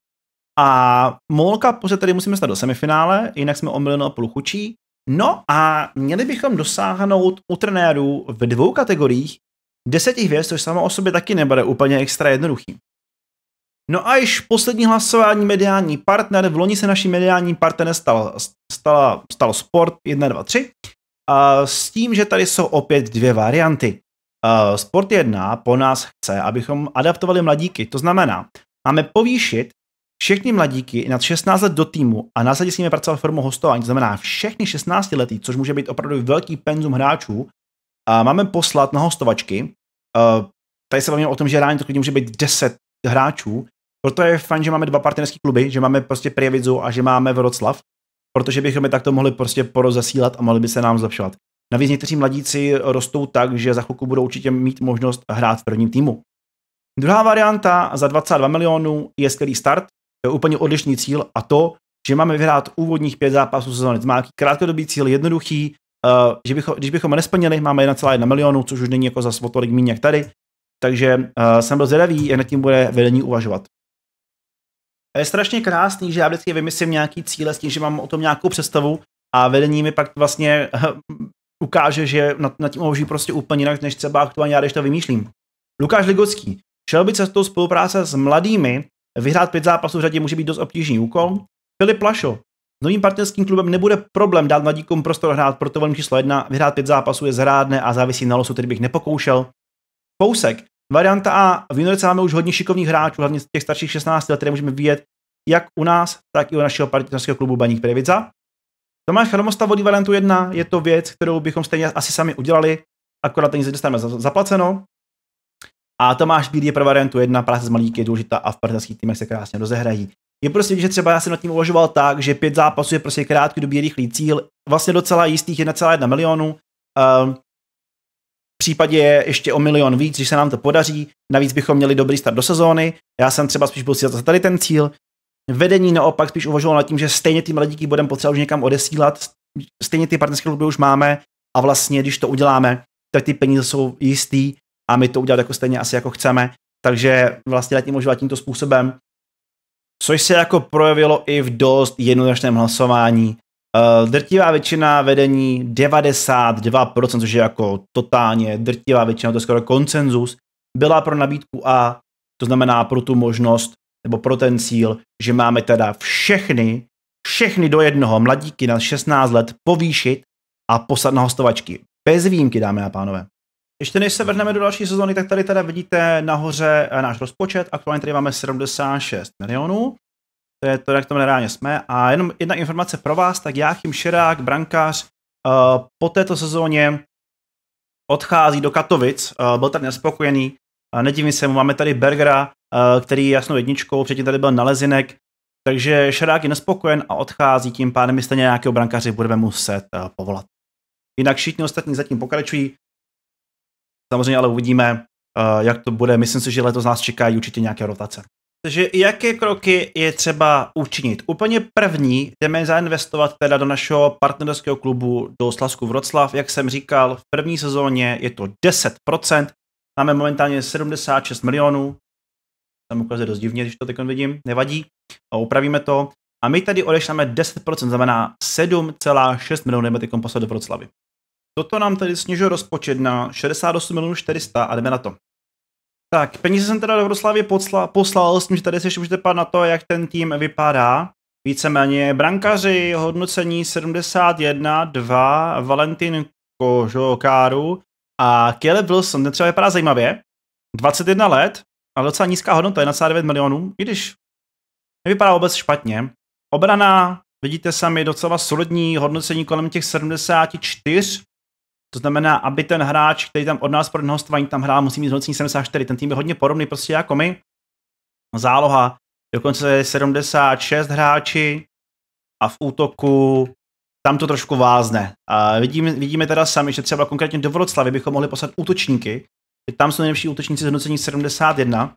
a Molka pořád tady musíme stát do semifinále, jinak jsme o milion půl chučí. No a měli bychom dosáhnout u trenérů v dvou kategoriích deseti hvězd, což samo o sobě taky nebude úplně extra jednoduchý. No a již poslední hlasování mediální partner, v loni se naším mediálním partnerem stal, stal, stal Sport 1, 2, 3, a s tím, že tady jsou opět dvě varianty. Sport 1 po nás chce, abychom adaptovali mladíky, to znamená, máme povýšit všechny mladíky nad 16 let do týmu a následně s nimi pracovat formou hostování, to znamená všechny 16 letý, což může být opravdu velký penzum hráčů, a máme poslat na hostovačky. tady se bavíme o tom, že ráno to může být 10 hráčů, proto je fajn, že máme dva partnerské kluby, že máme prostě Prievidzu a že máme Vroclav, protože bychom je takto mohli prostě porozesílat a mohli by se nám zlepšovat. Navíc někteří mladíci rostou tak, že za chvilku budou určitě mít možnost hrát v prvním týmu. Druhá varianta za 22 milionů je skvělý start, to je úplně odlišný cíl a to, že máme vyhrát úvodních pět zápasů sezóny. To má krátkodobý cíl, jednoduchý, uh, že bychom, když bychom nesplnili, máme 1,1 milionu, což už není jako za tolik míň jak tady, takže uh, jsem byl zvědavý, jak nad tím bude vedení uvažovat. A je strašně krásný, že já vždycky vymyslím nějaký cíle s tím, že mám o tom nějakou představu a vedení mi pak vlastně uh, ukáže, že nad, nad tím uvažují prostě úplně jinak, než třeba aktuálně já, když to vymýšlím. Lukáš Ligocký. Šel by cestou spolupráce s mladými Vyhrát pět zápasů v řadě může být dost obtížný úkol. Filip Plašo. Novým partnerským klubem nebude problém dát mladíkům prostor hrát proto portovolím číslo jedna: vyhrát pět zápasů je zrádné a závisí na losu, který bych nepokoušel. Pousek. Varianta A. V juniorce máme už hodně šikovných hráčů, hlavně těch starších 16 let, které můžeme vidět jak u nás, tak i u našeho partnerského klubu Baník Previdza. Tomáš Chromosta vodí variantu 1, je to věc, kterou bychom stejně asi sami udělali, akorát nic dostaneme zaplaceno. A Tomáš Bíl je pro variantu jedna práce s malíky je důležitá a v partnerských týmech se krásně rozehrají. Je prostě, že třeba já jsem nad tím uvažoval tak, že pět zápasů je prostě krátký dobý rychlý cíl, vlastně docela jistých 1,1 milionu. Um, v případě je ještě o milion víc, když se nám to podaří. Navíc bychom měli dobrý start do sezóny. Já jsem třeba spíš byl si za tady ten cíl. Vedení naopak spíš uvažovalo nad tím, že stejně ty mladíky budeme potřeba už někam odesílat, stejně ty partnerské kluby už máme a vlastně, když to uděláme, tak ty peníze jsou jistý a my to udělat jako stejně asi jako chceme. Takže vlastně letním možná tímto způsobem, což se jako projevilo i v dost jednoznačném hlasování. Eh, drtivá většina vedení 92%, což je jako totálně drtivá většina, to je skoro koncenzus, byla pro nabídku A, to znamená pro tu možnost nebo pro ten cíl, že máme teda všechny, všechny do jednoho mladíky na 16 let povýšit a poslat na hostovačky. Bez výjimky, dámy a pánové. Ještě než se vrhneme do další sezóny, tak tady teda vidíte nahoře eh, náš rozpočet. Aktuálně tady máme 76 milionů. To je to, jak tam reálně jsme. A jenom jedna informace pro vás, tak Jáchym Širák, brankář, eh, po této sezóně odchází do Katovic, eh, byl tady nespokojený, nedivím se mu, máme tady Bergera, který je jasnou jedničkou, předtím tady byl Nalezinek, takže širák je nespokojen a odchází, tím pádem my stejně nějakého brankaři budeme muset povolat. Jinak všichni ostatní zatím pokračují, Samozřejmě ale uvidíme, eh, jak to bude. Myslím si, že letos nás čekají určitě nějaké rotace. Takže jaké kroky je třeba učinit? Úplně první jdeme zainvestovat teda do našeho partnerského klubu do Slasku Vroclav. Jak jsem říkal, v první sezóně je to 10%, máme momentálně 76 milionů, tam ukazuje dost divně, když to teď vidím, nevadí, a upravíme to. A my tady odešleme 10%, znamená 7,6 milionů nebo teď poslat do Vroclavy. Toto nám tedy snižuje rozpočet na 68 milionů 400 a jdeme na to. Tak, peníze jsem teda do Vroslavě poslal s tím, že tady se ještě můžete pát na to, jak ten tým vypadá. Víceméně brankaři, hodnocení 71, 2, Valentin Kožokáru a Caleb Wilson, ten třeba vypadá zajímavě. 21 let, ale docela nízká hodnota, 1,9 milionů, i když nevypadá vůbec špatně. Obrana, vidíte sami, docela solidní hodnocení kolem těch 74, to znamená, aby ten hráč, který tam od nás pro hostování tam hrál, musí mít zhodnocení 74. Ten tým je hodně podobný prostě jako my. Záloha dokonce 76 hráči a v útoku tam to trošku vázne. A vidíme, vidíme teda sami, že třeba konkrétně do Vroclavy bychom mohli poslat útočníky, že tam jsou nejlepší útočníci zhodnocení 71,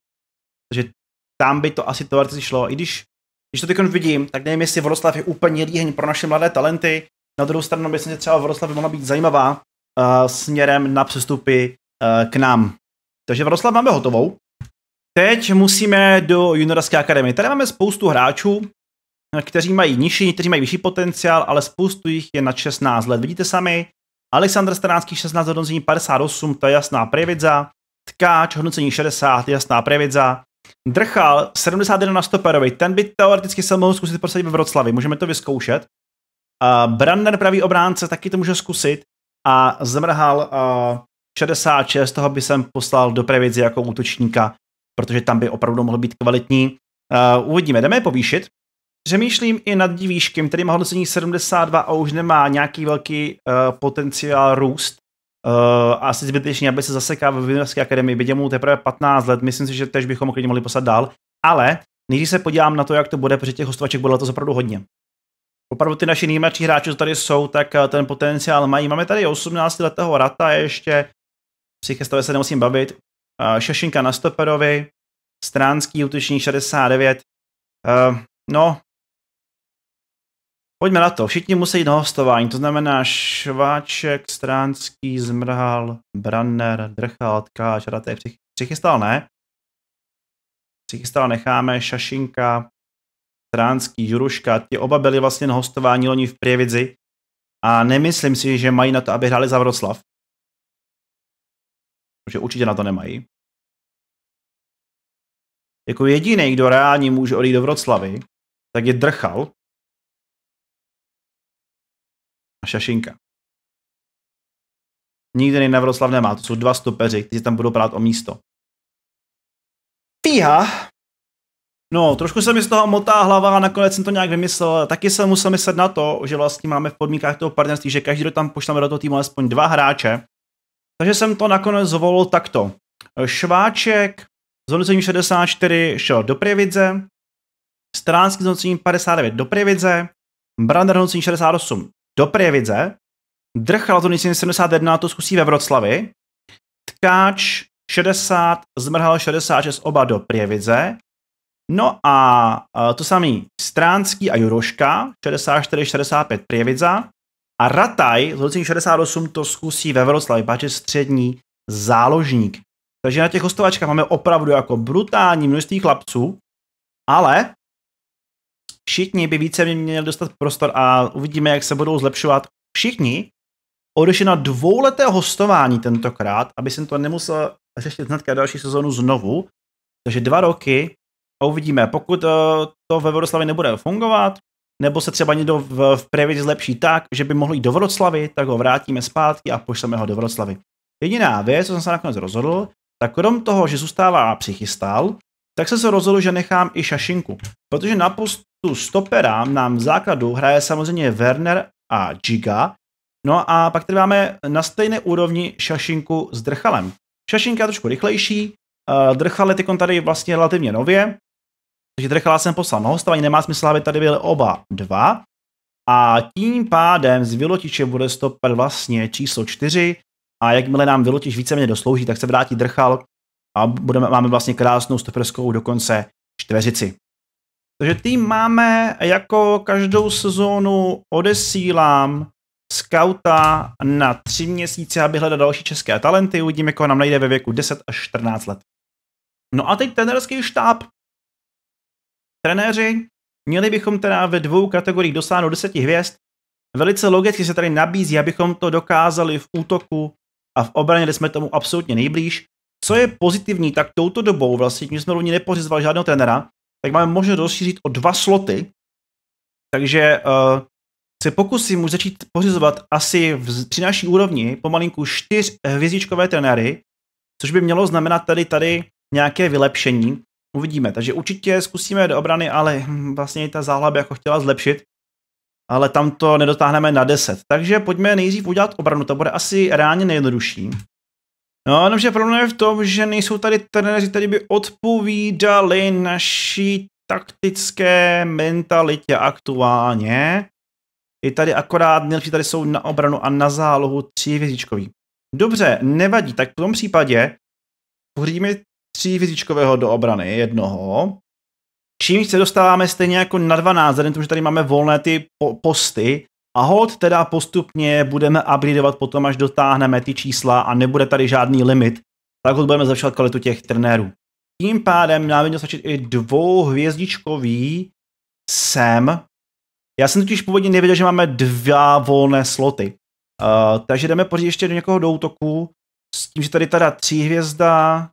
takže tam by to asi teoreticky šlo, i když když to teď vidím, tak nevím, jestli Vroclav je úplně líheň pro naše mladé talenty. Na druhou stranu, myslím, že třeba Vroclav by mohla být zajímavá, uh, směrem na přestupy uh, k nám. Takže Vroslav máme hotovou. Teď musíme do juniorské akademie. Tady máme spoustu hráčů, eh, kteří mají nižší, kteří mají vyšší potenciál, ale spoustu jich je na 16 let. Vidíte sami, Aleksandr Stranský 16 hodnocení 58, to je jasná previdza. Tkáč hodnocení 60, jasná previdza. Drchal 71 na stoperovi, ten by teoreticky se mohl zkusit prosadit ve Vroclavi, můžeme to vyzkoušet. Uh, Branner pravý obránce taky to může zkusit a zmrhal uh, 66, toho by jsem poslal do Previdzi jako útočníka, protože tam by opravdu mohl být kvalitní. Uh, uvidíme, jdeme je povýšit. Přemýšlím i nad divíškem, který má hodnocení 72 a už nemá nějaký velký uh, potenciál růst. Uh, asi zbytečně, aby se zasekal ve Vinovarské akademii, bydě mu teprve 15 let, myslím si, že tež bychom klidně mohli poslat dál. Ale nejdřív se podívám na to, jak to bude, protože těch hostovaček bylo to opravdu hodně opravdu ty naši nejmladší hráči, co tady jsou, tak eh, ten potenciál mají. Máme tady 18 letého Rata ještě, Psychestavě se nemusím bavit, eh, Šašinka na stoperovi, Stránský útočník 69. Eh, no, pojďme na to. Všichni musí jít na hostování, to znamená Šváček, Stránský, Zmrhal, Branner, Drchal, Tkáč, Rataj, Přichystal ne? Přichystal necháme, Šašinka, Stránský, Juruška, ti oba byli vlastně na hostování loni v Prěvidzi a nemyslím si, že mají na to, aby hráli za Vroclav. Protože určitě na to nemají. Jako jediný, kdo reálně může odejít do Vroclavy, tak je Drchal a Šašinka. Nikdy jiný na Vroclav nemá, to jsou dva stopeři, kteří tam budou prát o místo. Fíha, No, trošku se mi z toho motá hlava a nakonec jsem to nějak vymyslel. Taky jsem musel myslet na to, že vlastně máme v podmínkách toho partnerství, že každý, kdo tam pošleme do toho týmu alespoň dva hráče. Takže jsem to nakonec zvolil takto. Šváček z 64 šel do Prividze, Stránský z 59 do Prividze, Brander hodnocením 68 do Prividze, Drchal z 71 to zkusí ve Vroclavi, Tkáč 60, Zmrhal 66 oba do Prievidze, No a e, to samý Stránský a Juroška, 64-65 Prievidza a Rataj z 68 to zkusí ve Vroclavě, páče střední záložník. Takže na těch hostovačkách máme opravdu jako brutální množství chlapců, ale všichni by více měli dostat prostor a uvidíme, jak se budou zlepšovat všichni. Odešli na dvouleté hostování tentokrát, aby jsem to nemusel řešit hnedka další sezonu znovu. Takže dva roky a uvidíme, pokud eh, to ve Vroclavi nebude fungovat, nebo se třeba někdo v, v Previt zlepší tak, že by mohl jít do Vroclavy, tak ho vrátíme zpátky a pošleme ho do Vroclavy. Jediná věc, co jsem se nakonec rozhodl, tak krom toho, že zůstává přichystal, tak jsem se rozhodl, že nechám i Šašinku. Protože na postu stopera nám v základu hraje samozřejmě Werner a Giga, no a pak tady máme na stejné úrovni Šašinku s Drchalem. Šašinka je trošku rychlejší, eh, Drchal je tady vlastně relativně nově, takže Drechala jsem poslal na hostování, nemá smysl, aby tady byly oba dva. A tím pádem z vylotiče bude stopat vlastně číslo 4 a jakmile nám více víceméně doslouží, tak se vrátí Drchal a budeme, máme vlastně krásnou stoperskou dokonce čtveřici. Takže tým máme jako každou sezónu odesílám skauta na tři měsíce, aby hledal další české talenty. Uvidíme, koho nám najde ve věku 10 až 14 let. No a teď tenerský štáb. Trenéři, měli bychom teda ve dvou kategoriích dosáhnout deseti hvězd. Velice logicky se tady nabízí, abychom to dokázali v útoku a v obraně, kde jsme tomu absolutně nejblíž. Co je pozitivní, tak touto dobou vlastně, když jsme rovně nepořizovali žádného trenera, tak máme možnost rozšířit o dva sloty, takže uh, se pokusím už začít pořizovat asi v, při naší úrovni pomalinku čtyř hvězdičkové trenéry, což by mělo znamenat tady tady nějaké vylepšení. Uvidíme, takže určitě zkusíme do obrany, ale hm, vlastně i ta by jako chtěla zlepšit, ale tam to nedotáhneme na 10. Takže pojďme nejdřív udělat obranu, to bude asi reálně nejjednodušší. No, jenomže problém je v tom, že nejsou tady trenéři, kteří by odpovídali naší taktické mentalitě aktuálně. Je tady akorát nejlepší, tady jsou na obranu a na zálohu tři hvězdičkový. Dobře, nevadí, tak v tom případě pořídíme tří fyzičkového do obrany, jednoho. Čím se dostáváme stejně jako na 12, vzhledem tomu, že tady máme volné ty po- posty, a hod teda postupně budeme upgradeovat potom, až dotáhneme ty čísla a nebude tady žádný limit, tak hod budeme zlepšovat kvalitu těch trenérů. Tím pádem nám by stačit i dvouhvězdičkový sem. Já jsem totiž původně nevěděl, že máme dva volné sloty. Uh, takže jdeme pořídit ještě do někoho do útoku, s tím, že tady teda tří hvězda,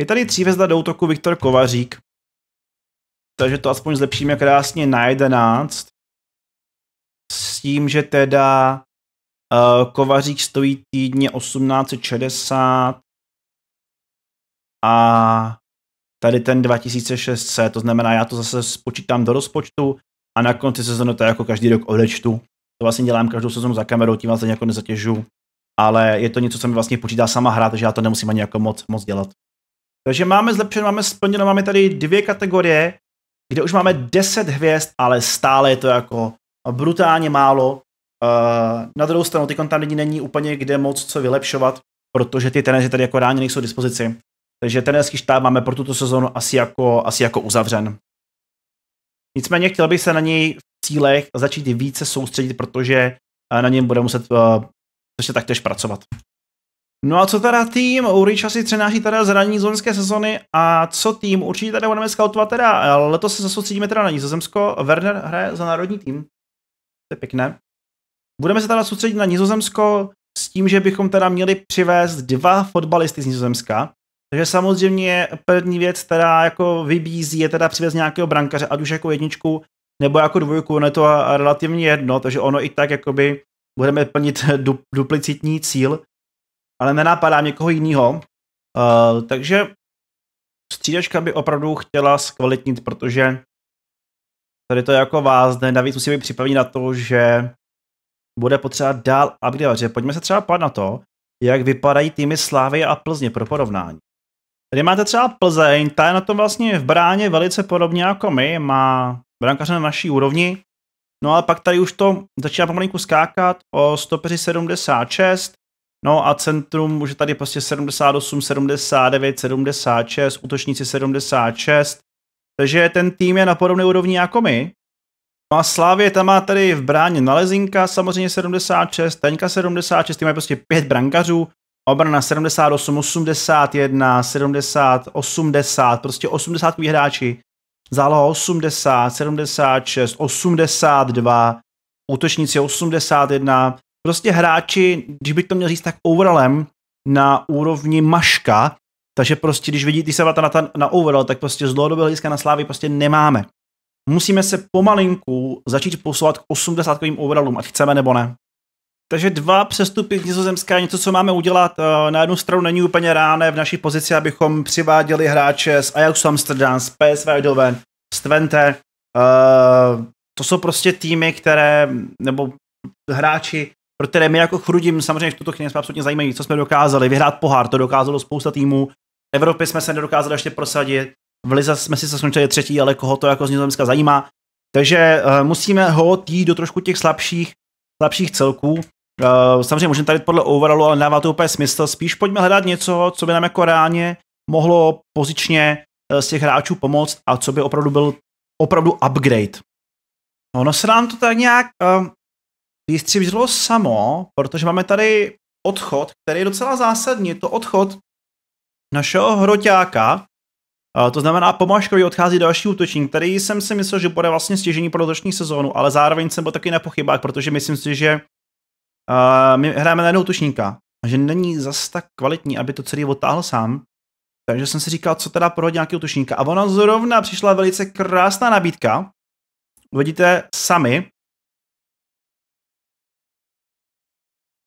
je tady vězda do útoku Viktor Kovařík, takže to aspoň zlepšíme krásně na 11. S tím, že teda uh, Kovařík stojí týdně 1860 a tady ten 2600, to znamená, já to zase spočítám do rozpočtu a na konci sezóny to jako každý rok odečtu. To vlastně dělám každou sezónu za kamerou, tím vás vlastně jako nezatěžu, ale je to něco, co mi vlastně počítá sama hra, takže já to nemusím ani jako moc, moc dělat. Takže máme zlepšeno, máme splněno, máme tady dvě kategorie, kde už máme 10 hvězd, ale stále je to jako brutálně málo. Uh, na druhou stranu, ty tam není úplně kde moc co vylepšovat, protože ty trenéři tady jako ráně nejsou k dispozici. Takže trenérský štáb máme pro tuto sezonu asi jako, asi jako uzavřen. Nicméně chtěl bych se na něj v cílech začít více soustředit, protože eh, na něm bude muset uh, eh, prostě taktéž pracovat. No a co teda tým? Urič asi přenáší teda zranění z loňské sezony a co tým? Určitě tady budeme scoutovat teda, eh, letos se zasoustředíme teda na Nizozemsko, Werner hraje za národní tým. To je pěkné. Budeme se teda soustředit na Nizozemsko s tím, že bychom teda měli přivést dva fotbalisty z Nizozemska. Takže samozřejmě první věc, která jako vybízí, je teda přivést nějakého brankaře, ať už jako jedničku nebo jako dvojku, ono je to relativně jedno, takže ono i tak jakoby budeme plnit du, duplicitní cíl ale nenápadá někoho jiného. Uh, takže střídačka by opravdu chtěla zkvalitnit, protože tady to je jako vázne. Navíc musí být připravený na to, že bude potřeba dál upgradeovat. Že pojďme se třeba pát na to, jak vypadají týmy Slávy a Plzně pro porovnání. Tady máte třeba Plzeň, ta je na tom vlastně v bráně velice podobně jako my, má brankaře na naší úrovni, no ale pak tady už to začíná pomalinku skákat o stopeři 76, No a centrum už je tady prostě 78, 79, 76, útočníci 76. Takže ten tým je na podobné úrovni jako my. No a Slávě tam má tady v bráně Nalezinka samozřejmě 76, Taňka 76, ty mají prostě pět brankařů, obrana 78, 81, 70, 80, prostě 80 hráči, záloha 80, 76, 82, útočníci 81, prostě hráči, když bych to měl říct tak overallem, na úrovni maška, takže prostě, když vidí ty se na, ta, na overall, tak prostě z dlouhodobého hlediska na slávy prostě nemáme. Musíme se pomalinku začít posouvat k 80 overallům, ať chceme nebo ne. Takže dva přestupy z Nizozemska, něco, co máme udělat. Eh, na jednu stranu není úplně ráne v naší pozici, abychom přiváděli hráče z Ajaxu Amsterdam, z PSV Eindhoven, z Twente. Uh, to jsou prostě týmy, které, nebo hráči, pro které my jako chrudím samozřejmě v tuto chvíli jsme absolutně zajímaví, co jsme dokázali. Vyhrát pohár, to dokázalo spousta týmů. V Evropě jsme se nedokázali ještě prosadit. V Lize jsme si se skončili třetí, ale koho to jako z Nizozemska zajímá. Takže uh, musíme ho jít do trošku těch slabších, slabších celků. Uh, samozřejmě můžeme tady podle overallu, ale dává to úplně smysl. Spíš pojďme hledat něco, co by nám jako reálně mohlo pozičně eh, z těch hráčů pomoct a co by opravdu byl opravdu upgrade. Ono se nám to tak nějak vystřižilo samo, protože máme tady odchod, který je docela zásadní, to odchod našeho hroťáka, to znamená, po odchází další útočník, který jsem si myslel, že bude vlastně stěžení pro letošní sezónu, ale zároveň jsem byl taky na pochybách, protože myslím si, že my hrajeme na jednou útočníka a že není zas tak kvalitní, aby to celý odtáhl sám. Takže jsem si říkal, co teda pro nějaký útočníka. A ona zrovna přišla velice krásná nabídka. Uvidíte sami,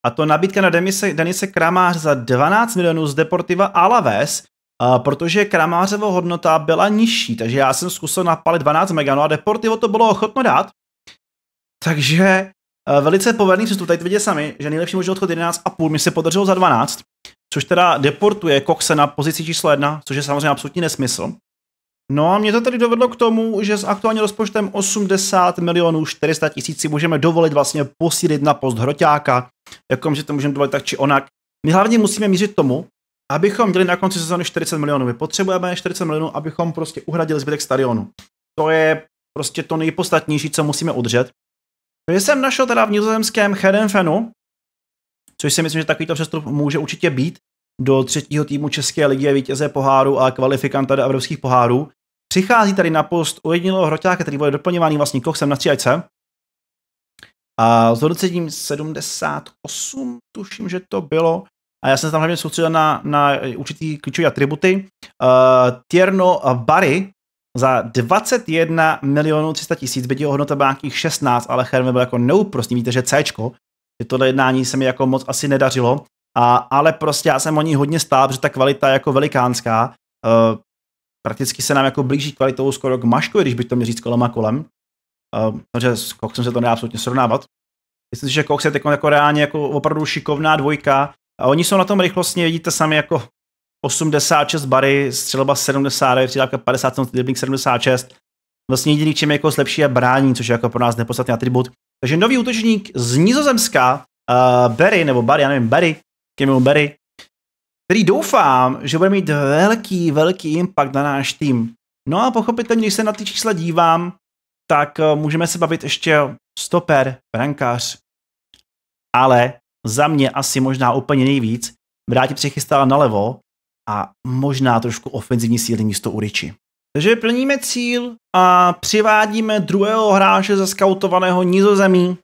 A to nabídka na Denise, Denise Kramář za 12 milionů z Deportiva Alaves, Uh, protože Kramářevo hodnota byla nižší, takže já jsem zkusil napalit 12 mega, no a Deportivo to bylo ochotno dát. Takže uh, velice povedný přestup, tady vidíte sami, že nejlepší možný odchod 11,5 mi se podařilo za 12, což teda deportuje Koxe na pozici číslo 1, což je samozřejmě absolutní nesmysl. No a mě to tedy dovedlo k tomu, že s aktuálně rozpočtem 80 milionů 400 tisíc si můžeme dovolit vlastně posílit na post hroťáka, jakom, že to můžeme dovolit tak či onak. My hlavně musíme mířit tomu, abychom měli na konci sezóny 40 milionů. My potřebujeme 40 milionů, abychom prostě uhradili zbytek stadionu. To je prostě to nejpostatnější, co musíme udržet. Já jsem našel teda v nizozemském Hedenfenu, což si myslím, že takovýto přestup může určitě být, do třetího týmu České ligy a vítěze poháru a kvalifikanta do evropských pohárů. Přichází tady na post ojedinělého hroťáka, který bude doplňovaný vlastně koksem na střídačce. A s hodnocením 78, tuším, že to bylo. A já jsem se tam hlavně soustředil na, na určitý klíčové atributy. Uh, Tierno Barry za 21 milionů 300 tisíc, byť jeho hodnota byla nějakých 16, ale Herme byl jako neúprostný, víte, že C, že tohle jednání se mi jako moc asi nedařilo. A, ale prostě já jsem o ní hodně stál, protože ta kvalita je jako velikánská. E, prakticky se nám jako blíží kvalitou skoro k mašku, když bych to měl říct kolem a kolem. Uh, protože s Koxem se to nedá absolutně srovnávat. Myslím si, že Cox je jako, jako reálně jako opravdu šikovná dvojka. A oni jsou na tom rychlostně, vidíte sami jako 86 bary, střelba 70, přidávka 50, dribbling 76. Vlastně jediný, čím je jako lepší je brání, což je jako pro nás nepodstatný atribut. Takže nový útočník z Nizozemska, uh, Barry, nebo Barry, já nevím, Barry, Kemil Berry, který doufám, že bude mít velký, velký impact na náš tým. No a pochopitelně, když se na ty čísla dívám, tak eh, můžeme se bavit ještě stoper, brankář. Ale za mě asi možná úplně nejvíc Vráti na levo a možná trošku ofenzivní síly místo Uriči. Takže plníme cíl a přivádíme druhého hráče ze skautovaného nizozemí,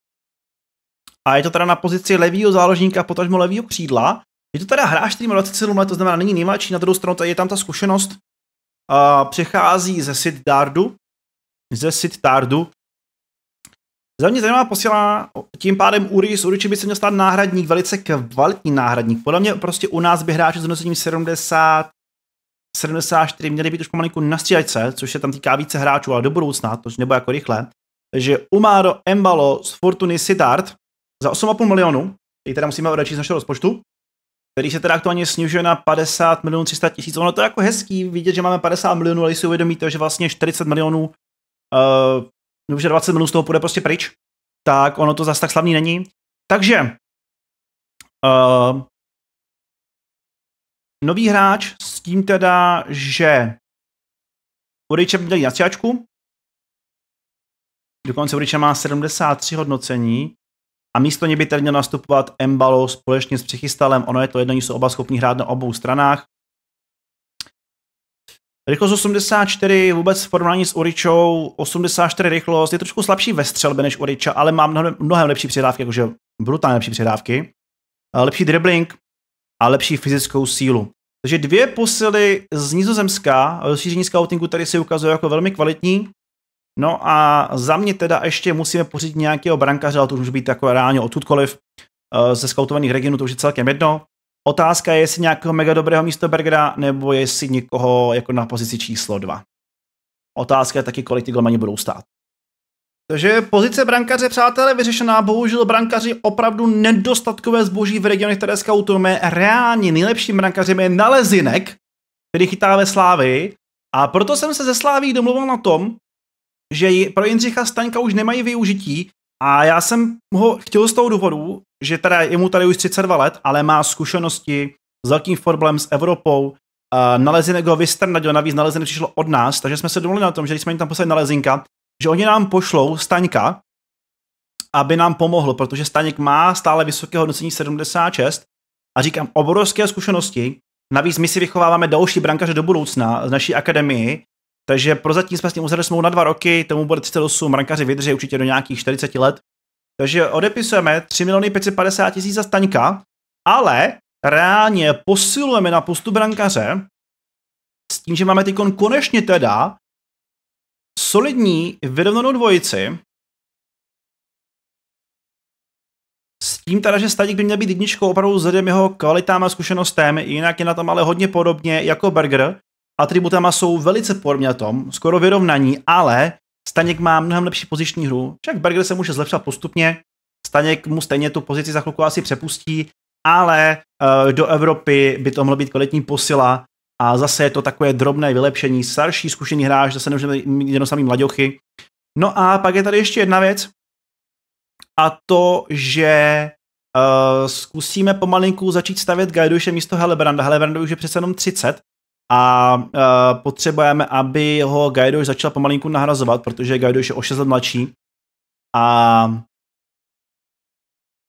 a je to teda na pozici levýho záložníka, potažmo levýho křídla. Je to teda hráč, který má 27 let, to znamená není nejmladší, na druhou stranu je tam ta zkušenost, uh, přechází ze Sid Dardu, ze Sid Dardu. Za mě zajímavá posila, tím pádem Uris, Uriči by se měl stát náhradník, velice kvalitní náhradník. Podle mě prostě u nás by hráči s hodnocením 70, 74 měli být už pomalinku na střílečce, což se tam týká více hráčů, ale do budoucna, to nebo jako rychle. Takže Umaro Embalo z Fortuny Sittard, za 8,5 milionu, který teda musíme odečíst z našeho rozpočtu, který se teda aktuálně snižuje na 50 milionů 300 tisíc. Ono to je jako hezký vidět, že máme 50 milionů, ale si uvědomíte, že vlastně 40 milionů, uh, že 20 milionů z toho půjde prostě pryč, tak ono to zase tak slavný není. Takže uh, nový hráč s tím teda, že Uriče měli na stříčku, dokonce Uriče má 73 hodnocení, a místo něj by tedy měl nastupovat Embalo společně s Přichystalem. Ono je to jedno, jsou oba schopni hrát na obou stranách. Rychlost 84 vůbec v porovnání s Uričou, 84 rychlost, je trošku slabší ve střelbě než Uriča, ale má mnohem, mnohem lepší předávky, jakože brutálně lepší předávky, eh, lepší dribbling a lepší fyzickou sílu. Takže dvě posily z Nizozemska rozšíření scoutingu tady si ukazuje jako velmi kvalitní. No a za mě teda ještě musíme pořídit nějakého brankaře, ale to může být jako reálně odkudkoliv eh, ze skautovaných regionů, to už je celkem jedno. Otázka je, jestli nějakého mega dobrého místo Bergera, nebo jestli někoho jako na pozici číslo dva. Otázka je taky, kolik ty golmani budou stát. Takže pozice brankaře, přátelé, vyřešená. Bohužel brankaři opravdu nedostatkové zboží v regionech, které skautujeme. Reálně nejlepším brankařem je Nalezinek, který chytá ve Slávy. A proto jsem se ze Sláví domluvil na tom, že pro Jindřicha Staňka už nemají využití a já jsem ho chtěl z toho důvodu, že teda je mu tady už 32 let, ale má zkušenosti s velkým problém s Evropou, nalezinek ho vystrnadil, navíc nalezinek přišlo od nás, takže jsme se domluvili na tom, že když jsme jim tam poslali nalezinka, že oni nám pošlou Staňka, aby nám pomohl, protože Staněk má stále vysoké hodnocení 76 a říkám, obrovské zkušenosti, navíc my si vychováváme další brankaře do budoucna z naší akademii takže prozatím jsme s ním uzavřeli smlouvu na dva roky, tomu bude 38, rankaři vydrží určitě do nějakých 40 let. Takže odepisujeme 3 miliony 550 tisíc za Staňka, ale reálně posilujeme na postu brankaře s tím, že máme teď konečně teda solidní vyrovnanou dvojici, S tím teda, že Staněk by měl být jedničkou opravdu vzhledem jeho kvalitám a zkušenostem, jinak je na tom ale hodně podobně jako Berger, atributama jsou velice podobně na tom, skoro vyrovnaní, ale Staněk má mnohem lepší poziční hru. Však Berger se může zlepšovat postupně, Staněk mu stejně tu pozici za chvilku asi přepustí, ale uh, do Evropy by to mohlo být kvalitní posila a zase je to takové drobné vylepšení, starší zkušený hráč, zase nemůžeme mít jenom samý mladochy. No a pak je tady ještě jedna věc, a to, že uh, zkusíme pomalinku začít stavět Gajduše místo Helebranda. Helebranda už je přece jenom 30, a uh, potřebujeme, aby ho Gaido začal pomalinku nahrazovat, protože Gaido je o 6 let mladší a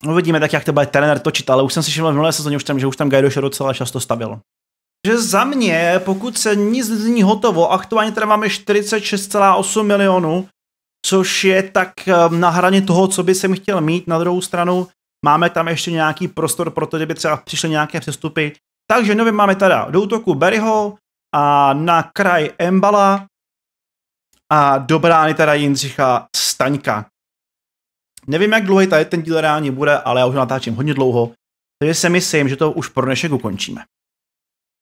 uvidíme tak, jak to bude trenér točit, ale už jsem si všiml v minulé sezóně, už tam, že už tam Gaido docela často stavil. Že za mě, pokud se nic není hotovo, aktuálně tady máme 46,8 milionů, což je tak e, na hraně toho, co by jsem chtěl mít. Na druhou stranu máme tam ještě nějaký prostor pro to, kdyby třeba přišly nějaké přestupy, takže nově máme teda do útoku Berryho a na kraj Embala a do brány teda Jindřicha Staňka. Nevím, jak dlouhý tady ten díl reálně bude, ale já už natáčím hodně dlouho, takže si myslím, že to už pro dnešek ukončíme.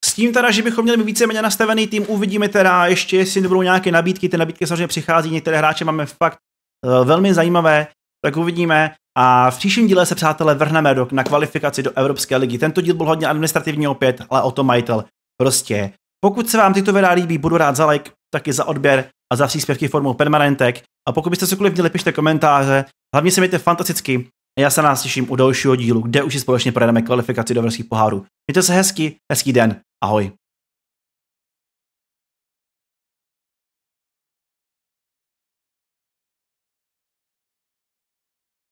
S tím teda, že bychom měli více víceméně nastavený tým, uvidíme teda ještě, jestli nebudou nějaké nabídky, ty nabídky samozřejmě přichází, některé hráče máme fakt eh, velmi zajímavé, tak uvidíme. A v příštím díle se, přátelé, vrhneme do, na kvalifikaci do Evropské ligy. Tento díl byl hodně administrativní opět, ale o to majitel prostě. Pokud se vám tyto videa líbí, budu rád za like, taky za odběr a za příspěvky formou permanentek. A pokud byste cokoliv měli, pište komentáře. Hlavně se mějte fantasticky a já se nás těším u dalšího dílu, kde už si společně projedeme kvalifikaci do evropských pohárů. Mějte se hezky, hezký den, ahoj.